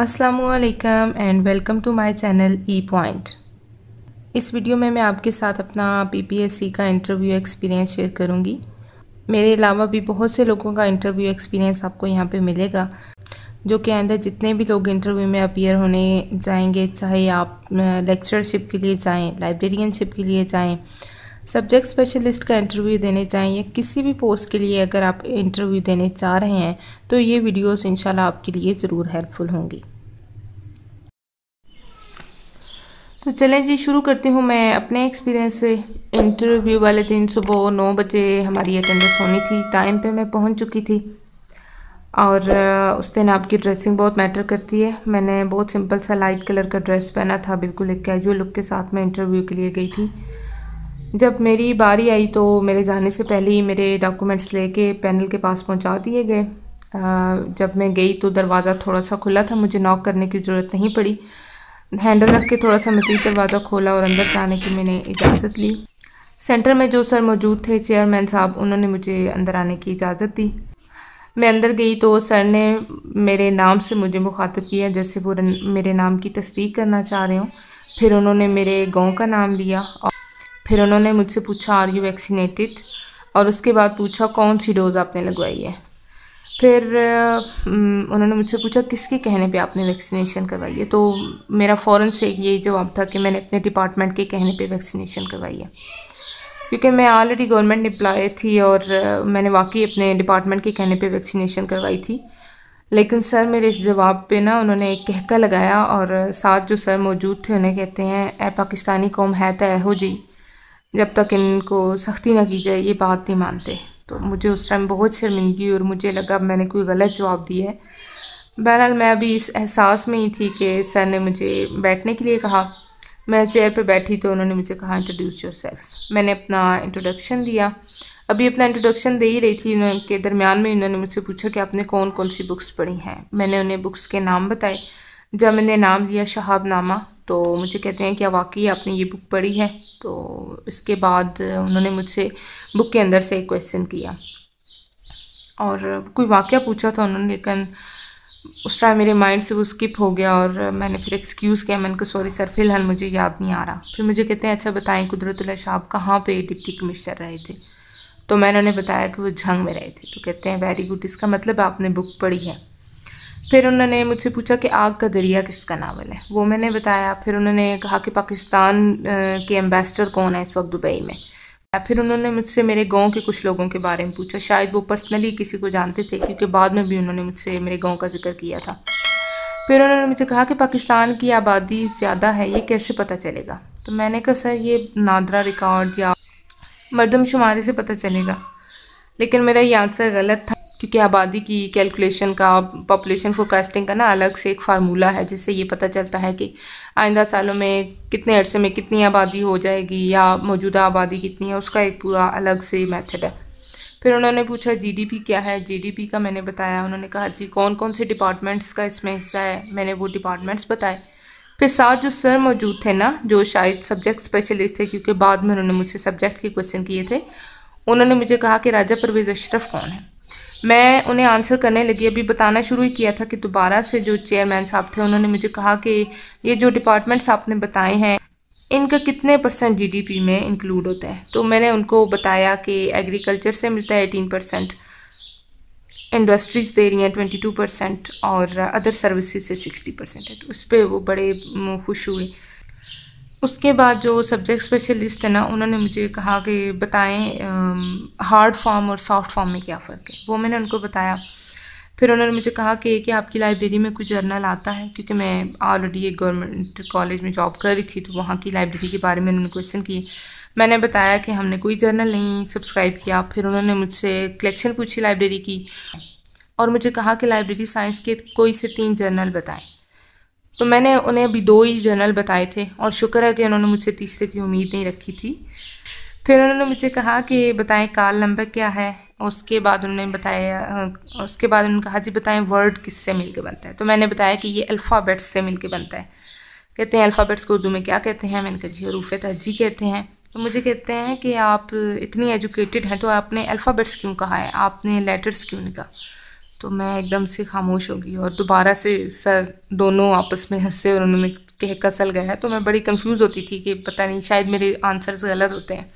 असलकम and welcome to my channel E point इस video में मैं आपके साथ अपना पीपीएससी का इंटरव्यू एक्सपीरियंस शेयर करूंगी मेरे अलावा भी बहुत से लोगों का इंटरव्यू एक्सपीरियंस आपको यहाँ पे मिलेगा जो कि आंदर जितने भी लोग इंटरव्यू में अपियर होने जाएंगे चाहे आप लेक्चरशिप के लिए जाएँ लाइब्रेरियनशिप के लिए जाएँ सब्जेक्ट स्पेशलिस्ट का इंटरव्यू देने जाएँ या किसी भी पोस्ट के लिए अगर आप इंटरव्यू देने चाह रहे हैं तो ये वीडियोस इंशाल्लाह आपके लिए ज़रूर हेल्पफुल होंगी तो चलें जी शुरू करती हूँ मैं अपने एक्सपीरियंस से इंटरव्यू वाले दिन सुबह नौ बजे हमारी अटेंडेंस होनी थी टाइम पे मैं पहुँच चुकी थी और उस दिन आपकी ड्रेसिंग बहुत मैटर करती है मैंने बहुत सिंपल सा लाइट कलर का ड्रेस पहना था बिल्कुल एक कैजुअल लुक के साथ मैं इंटरव्यू के लिए गई थी जब मेरी बारी आई तो मेरे जाने से पहले ही मेरे डॉक्यूमेंट्स लेके पैनल के पास पहुंचा दिए गए जब मैं गई तो दरवाज़ा थोड़ा सा खुला था मुझे नॉक करने की ज़रूरत नहीं पड़ी हैंडल रख के थोड़ा सा मजीद दरवाज़ा खोला और अंदर से आने की मैंने इजाज़त ली सेंटर में जो सर मौजूद थे चेयरमैन साहब उन्होंने मुझे अंदर आने की इजाज़त दी मैं अंदर गई तो सर ने मेरे नाम से मुझे मुखातब किया जैसे वो मेरे नाम की तस्दीक करना चाह रहे हो फिर उन्होंने मेरे गांव का नाम लिया और फिर उन्होंने मुझसे पूछा आर यू वैक्सीनेटेड और उसके बाद पूछा कौन सी डोज़ आपने लगवाई है फिर उन्होंने मुझसे पूछा किसके कहने पे आपने वैक्सीनेशन करवाई है तो मेरा फ़ौरन से यही जवाब था कि मैंने अपने डिपार्टमेंट के कहने पे वैक्सीनेशन करवाई है क्योंकि मैं ऑलरेडी गवर्नमेंट एम्प्लॉय थी और मैंने वाकई अपने डिपार्टमेंट के कहने पे वैक्सीनेशन करवाई थी लेकिन सर मेरे इस जवाब पे ना उन्होंने एक कहका लगाया और साथ जो सर मौजूद थे उन्हें कहते हैं ए पाकिस्तानी कौम है तय तो हो जी जब तक इनको सख्ती ना की जाए ये बात नहीं मानते तो मुझे उस टाइम बहुत शर्मिंदगी और मुझे लगा मैंने कोई गलत जवाब दिया है बहरहाल मैं अभी इस एहसास में ही थी कि सर ने मुझे बैठने के लिए कहा मैं चेयर पे बैठी तो उन्होंने मुझे कहा इंट्रोड्यूस योर सेल्फ मैंने अपना इंट्रोडक्शन दिया अभी अपना इंट्रोडक्शन दे ही रही थी के दरमियान में उन्होंने मुझसे पूछा कि आपने कौन कौन सी बुक्स पढ़ी हैं मैंने उन्हें बुक्स के नाम बताए जब मैंने नाम लिया शहाबनामा तो मुझे कहते हैं क्या वाकई आपने ये बुक पढ़ी है तो इसके बाद उन्होंने मुझसे बुक के अंदर से एक क्वेश्चन किया और कोई वाक्य पूछा था उन्होंने लेकिन उस टाइम मेरे माइंड से वो स्किप हो गया और मैंने फिर एक्सक्यूज़ किया मैंने कहा सॉरी सर फिलहाल मुझे याद नहीं आ रहा फिर मुझे कहते हैं अच्छा बताएं कुदरतुल्ला शाह कहाँ पे डिप्टी कमिश्नर रहे थे तो मैंने उन्हें बताया कि वो झंग में रहे थे तो कहते हैं वेरी गुड इसका मतलब आपने बुक पढ़ी है फिर उन्होंने मुझसे पूछा कि आग का दरिया किसका नावल है वो मैंने बताया फिर उन्होंने कहा कि पाकिस्तान के एम्बेसडर कौन है इस वक्त दुबई में फिर उन्होंने मुझसे मेरे गांव के कुछ लोगों के बारे में पूछा शायद वो पर्सनली किसी को जानते थे क्योंकि बाद में भी उन्होंने मुझसे मेरे गांव का जिक्र किया था फिर उन्होंने मुझे कहा कि पाकिस्तान की आबादी ज़्यादा है ये कैसे पता चलेगा तो मैंने कहा सर ये नादरा रिकॉर्ड या मरदमशुमारी से पता चलेगा लेकिन मेरा ये आंसर गलत था क्योंकि आबादी की कैलकुलेशन का पॉपुलेशन फोकास्टिंग का ना अलग से एक फार्मूला है जिससे ये पता चलता है कि आइंदा सालों में कितने अरसे में कितनी आबादी हो जाएगी या मौजूदा आबादी कितनी है उसका एक पूरा अलग से मेथड है फिर उन्होंने पूछा जीडीपी क्या है जीडीपी का मैंने बताया उन्होंने कहा जी कौन कौन से डिपार्टमेंट्स का इसमें हिस्सा है मैंने वो डिपार्टमेंट्स बताए फिर साथ जो सर मौजूद थे ना जो शायद सब्जेक्ट स्पेशलिस्ट थे क्योंकि बाद में उन्होंने मुझसे सब्जेक्ट के क्वेश्चन किए थे उन्होंने मुझे कहा कि राजा परवेज़ अशरफ कौन है मैं उन्हें आंसर करने लगी अभी बताना शुरू ही किया था कि दोबारा से जो चेयरमैन साहब थे उन्होंने मुझे कहा कि ये जो डिपार्टमेंट्स आपने बताए हैं इनका कितने परसेंट जीडीपी में इंक्लूड होता है तो मैंने उनको बताया कि एग्रीकल्चर से मिलता है एटीन परसेंट इंडस्ट्रीज़ दे रही हैं ट्वेंटी टू परसेंट और अदर सर्विसेज से सिक्सटी परसेंट है तो उस पर वो बड़े खुश हुए उसके बाद जो सब्जेक्ट स्पेशलिस्ट है ना उन्होंने मुझे कहा कि बताएं हार्ड फॉर्म और सॉफ्ट फॉर्म में क्या फ़र्क है वो मैंने उनको बताया फिर उन्होंने मुझे कहा कि कि आपकी लाइब्रेरी में कुछ जर्नल आता है क्योंकि मैं ऑलरेडी एक गवर्नमेंट कॉलेज में जॉब कर रही थी तो वहाँ की लाइब्रेरी के बारे में उन्होंने क्वेश्चन किए मैंने बताया कि हमने कोई जर्नल नहीं सब्सक्राइब किया फिर उन्होंने मुझसे कलेक्शन पूछी लाइब्रेरी की और मुझे कहा कि लाइब्रेरी साइंस के कोई से तीन जर्नल बताएं तो मैंने उन्हें अभी दो ही जर्नल बताए थे और शुक्र है कि उन्होंने मुझसे तीसरे की उम्मीद नहीं रखी थी फिर उन्होंने मुझे कहा कि बताएं काल नंबर क्या है उसके बाद उन्होंने बताया उसके बाद उन्होंने कहा जी बताएं वर्ड किससे मिल के बनता है तो मैंने बताया कि ये अल्फ़ाबेट्स से मिल के बनता है कहते हैं अल्फ़ाबेट्स को उर्दू में क्या कहते हैं मैंने कहा जी हरूफ तहजी कहते हैं तो मुझे कहते हैं कि आप इतनी एजुकेटेड हैं तो आपने अल्फ़ाबेट्स क्यों कहा है आपने लेटर्स क्यों नहीं कहा तो मैं एकदम से खामोश हो गई और दोबारा से सर दोनों आपस में हंसे और उन्होंने कह कसल गया तो मैं बड़ी कंफ्यूज होती थी कि पता नहीं शायद मेरे आंसर्स गलत होते हैं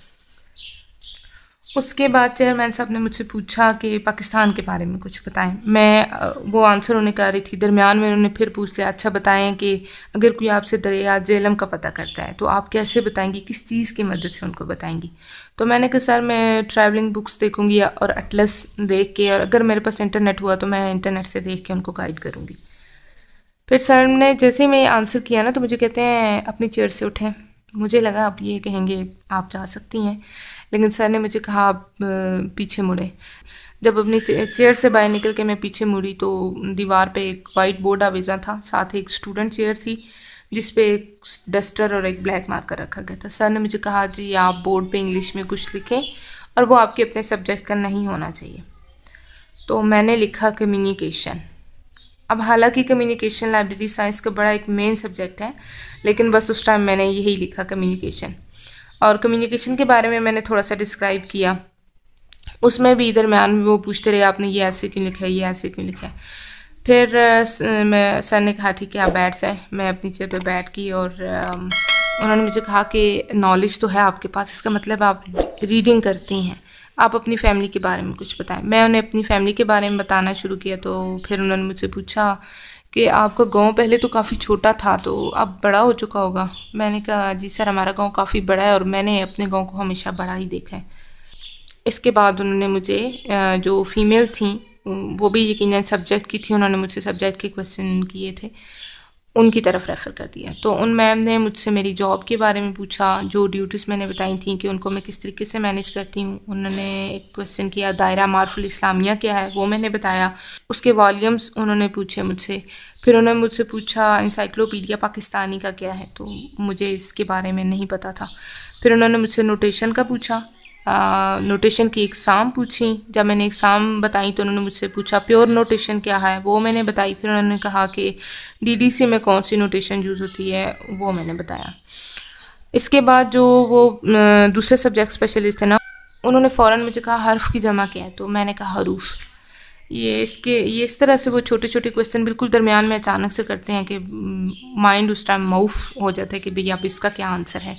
उसके बाद चेयरमैन साहब ने मुझसे पूछा कि पाकिस्तान के बारे में कुछ बताएं मैं वो आंसर उन्हें कह रही थी दरमियान में उन्होंने फिर पूछ लिया अच्छा बताएं कि अगर कोई आपसे दरिया जेलम का पता करता है तो आप कैसे बताएंगी किस चीज़ की मदद से उनको बताएंगी तो मैंने कहा सर मैं ट्रैवलिंग बुक्स देखूँगी और अटलस देख के और अगर मेरे पास इंटरनेट हुआ तो मैं इंटरनेट से देख के उनको गाइड करूँगी फिर सर ने जैसे ही मैं आंसर किया ना तो मुझे कहते हैं अपनी चेयर से उठें मुझे लगा आप ये कहेंगे आप जा सकती हैं लेकिन सर ने मुझे कहा आप पीछे मुड़े जब अपनी चेयर से बाहर निकल के मैं पीछे मुड़ी तो दीवार पे एक वाइट बोर्ड आवेजा था साथ एक स्टूडेंट चेयर थी जिस पे एक डस्टर और एक ब्लैक मार्कर रखा गया था सर ने मुझे कहा जी आप बोर्ड पे इंग्लिश में कुछ लिखें और वो आपके अपने सब्जेक्ट का नहीं होना चाहिए तो मैंने लिखा कम्युनिकेशन अब हालांकि कम्युनिकेशन लाइब्रेरी साइंस का बड़ा एक मेन सब्जेक्ट है लेकिन बस उस टाइम मैंने यही लिखा कम्युनिकेशन और कम्युनिकेशन के बारे में मैंने थोड़ा सा डिस्क्राइब किया उसमें भी दरम्यान वो पूछते रहे आपने ये ऐसे क्यों लिखा है ये ऐसे क्यों लिखा है फिर मैं सर ने कहा थी कि आप बैठ जाए मैं अपनी चेयर पे बैठ की और उन्होंने मुझे कहा कि नॉलेज तो है आपके पास इसका मतलब आप रीडिंग करती हैं आप अपनी फ़ैमिली के बारे में कुछ बताएं मैं उन्हें अपनी फ़ैमिली के बारे में बताना शुरू किया तो फिर उन्होंने मुझसे पूछा कि आपका गांव पहले तो काफ़ी छोटा था तो अब बड़ा हो चुका होगा मैंने कहा जी सर हमारा गांव काफ़ी बड़ा है और मैंने अपने गांव को हमेशा बड़ा ही देखा है इसके बाद उन्होंने मुझे जो फीमेल थी वो भी यकीन सब्जेक्ट की थी उन्होंने मुझसे सब्जेक्ट के क्वेश्चन किए थे उनकी तरफ रेफ़र कर दिया तो उन मैम ने मुझसे मेरी जॉब के बारे में पूछा जो ड्यूटीज़ मैंने बताई थी कि उनको मैं किस तरीके से मैनेज करती हूँ उन्होंने एक क्वेश्चन किया दायरा मार्फुल इस्लामिया क्या है वो मैंने बताया उसके वॉल्यूम्स उन्होंने पूछे मुझसे फिर उन्होंने मुझसे पूछा इंसाइक्लोपीडिया पाकिस्तानी का क्या है तो मुझे इसके बारे में नहीं पता था फिर उन्होंने मुझसे नोटेशन का पूछा नोटेशन की एग्ज़ाम पूछी जब मैंने एग्ज़ाम बताई तो उन्होंने मुझसे पूछा प्योर नोटेशन क्या है वो मैंने बताई फिर उन्होंने कहा कि डीडीसी में कौन सी नोटेशन यूज़ होती है वो मैंने बताया इसके बाद जो वो दूसरे सब्जेक्ट स्पेशलिस्ट थे ना उन्होंने फ़ौर मुझे कहा हर्फ की जमा क्या है तो मैंने कहा हरूफ ये इसके ये इस तरह से वो छोटे छोटे क्वेश्चन बिल्कुल दरमियान में अचानक से करते हैं कि माइंड उस टाइम माउफ हो जाता है कि भैया अब इसका क्या आंसर है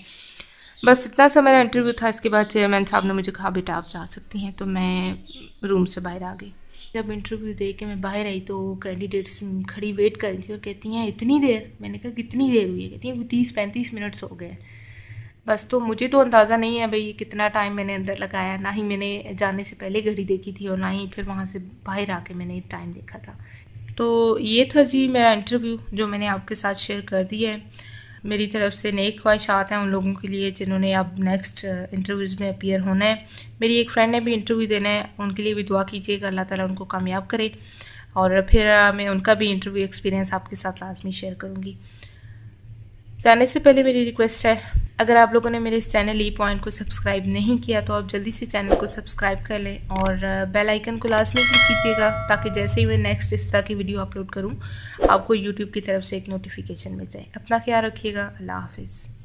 बस इतना सा मेरा इंटरव्यू था इसके बाद चेयरमैन साहब ने मुझे कहा बेटा आप जा सकती हैं तो मैं रूम से बाहर आ गई जब इंटरव्यू दे के मैं बाहर आई तो कैंडिडेट्स खड़ी वेट कर रही थी और कहती हैं इतनी देर मैंने कहा कितनी देर हुई है कहती हैं वो तीस पैंतीस मिनट्स हो गए बस तो मुझे तो अंदाज़ा नहीं है भाई कितना टाइम मैंने अंदर लगाया ना ही मैंने जाने से पहले घड़ी देखी थी और ना ही फिर वहाँ से बाहर आके मैंने टाइम देखा था तो ये था जी मेरा इंटरव्यू जो मैंने आपके साथ शेयर कर दिया है मेरी तरफ से नेक ख्वाहिशात हैं उन लोगों के लिए जिन्होंने अब नेक्स्ट इंटरव्यूज़ uh, में अपीयर होना है मेरी एक फ्रेंड ने भी इंटरव्यू देना है उनके लिए भी दुआ कीजिएगा अल्लाह ताला उनको कामयाब करे और फिर uh, मैं उनका भी इंटरव्यू एक्सपीरियंस आपके साथ लाजमी शेयर करूँगी जाने से पहले मेरी रिक्वेस्ट है अगर आप लोगों ने मेरे इस चैनल ई पॉइंट को सब्सक्राइब नहीं किया तो आप जल्दी से चैनल को सब्सक्राइब कर लें और बेल आइकन को लास्ट में क्लिक कीजिएगा ताकि जैसे ही मैं नेक्स्ट इस तरह की वीडियो अपलोड करूँ आपको यूट्यूब की तरफ से एक नोटिफिकेशन मिल जाए अपना ख्याल रखिएगा अल्लाह हाफिज़